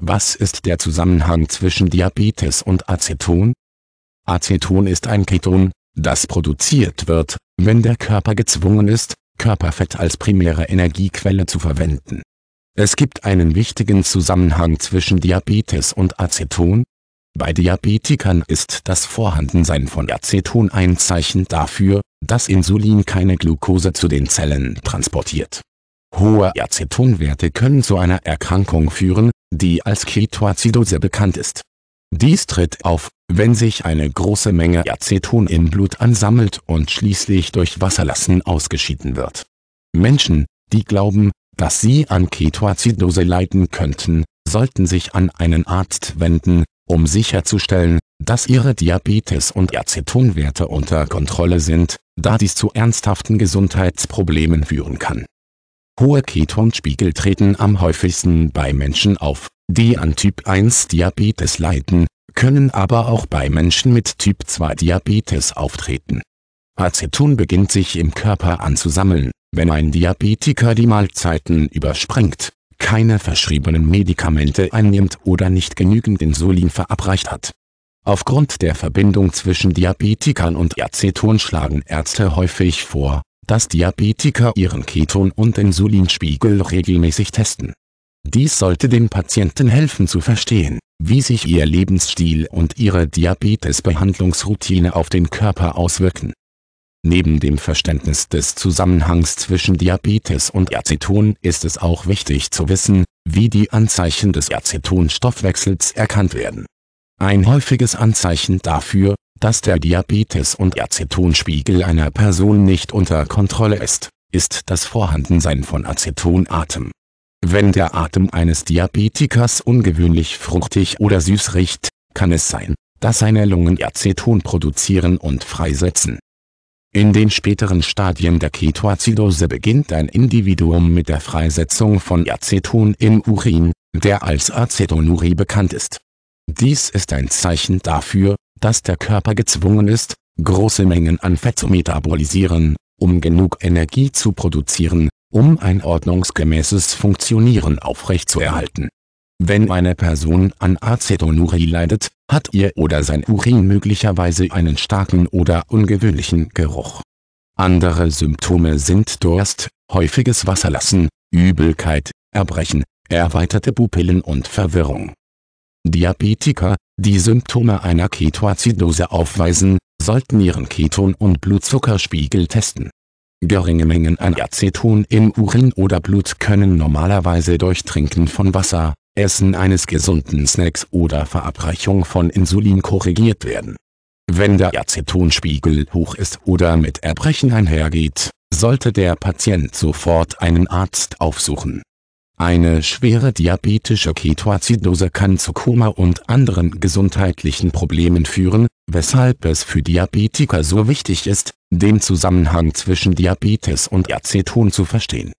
Was ist der Zusammenhang zwischen Diabetes und Aceton? Aceton ist ein Keton, das produziert wird, wenn der Körper gezwungen ist, Körperfett als primäre Energiequelle zu verwenden. Es gibt einen wichtigen Zusammenhang zwischen Diabetes und Aceton. Bei Diabetikern ist das Vorhandensein von Aceton ein Zeichen dafür, dass Insulin keine Glucose zu den Zellen transportiert. Hohe Acetonwerte können zu einer Erkrankung führen, die als Ketoacidose bekannt ist. Dies tritt auf, wenn sich eine große Menge Aceton im Blut ansammelt und schließlich durch Wasserlassen ausgeschieden wird. Menschen, die glauben, dass sie an Ketoacidose leiden könnten, sollten sich an einen Arzt wenden, um sicherzustellen, dass ihre Diabetes- und Acetonwerte unter Kontrolle sind, da dies zu ernsthaften Gesundheitsproblemen führen kann Hohe Ketonspiegel treten am häufigsten bei Menschen auf, die an Typ-1-Diabetes leiden, können aber auch bei Menschen mit Typ-2-Diabetes auftreten. Aceton beginnt sich im Körper anzusammeln, wenn ein Diabetiker die Mahlzeiten überspringt, keine verschriebenen Medikamente einnimmt oder nicht genügend Insulin verabreicht hat. Aufgrund der Verbindung zwischen Diabetikern und Aceton schlagen Ärzte häufig vor, dass Diabetiker ihren Keton- und Insulinspiegel regelmäßig testen. Dies sollte den Patienten helfen zu verstehen, wie sich ihr Lebensstil und ihre Diabetesbehandlungsroutine auf den Körper auswirken. Neben dem Verständnis des Zusammenhangs zwischen Diabetes und Aceton ist es auch wichtig zu wissen, wie die Anzeichen des Acetonstoffwechsels erkannt werden. Ein häufiges Anzeichen dafür, dass der Diabetes- und Acetonspiegel einer Person nicht unter Kontrolle ist, ist das Vorhandensein von Acetonatem. Wenn der Atem eines Diabetikers ungewöhnlich fruchtig oder süß riecht, kann es sein, dass seine Lungen Aceton produzieren und freisetzen. In den späteren Stadien der Ketoazidose beginnt ein Individuum mit der Freisetzung von Aceton im Urin, der als Acetonurie bekannt ist. Dies ist ein Zeichen dafür, dass der Körper gezwungen ist, große Mengen an Fett zu metabolisieren, um genug Energie zu produzieren, um ein ordnungsgemäßes Funktionieren aufrechtzuerhalten. Wenn eine Person an Acetonurie leidet, hat ihr oder sein Urin möglicherweise einen starken oder ungewöhnlichen Geruch. Andere Symptome sind Durst, häufiges Wasserlassen, Übelkeit, Erbrechen, erweiterte Pupillen und Verwirrung. Diabetiker, die Symptome einer Ketoazidose aufweisen, sollten ihren Keton- und Blutzuckerspiegel testen. Geringe Mengen an Aceton im Urin oder Blut können normalerweise durch Trinken von Wasser, Essen eines gesunden Snacks oder Verabreichung von Insulin korrigiert werden. Wenn der Acetonspiegel hoch ist oder mit Erbrechen einhergeht, sollte der Patient sofort einen Arzt aufsuchen eine schwere diabetische Ketoazidose kann zu Koma und anderen gesundheitlichen Problemen führen, weshalb es für Diabetiker so wichtig ist, den Zusammenhang zwischen Diabetes und Aceton zu verstehen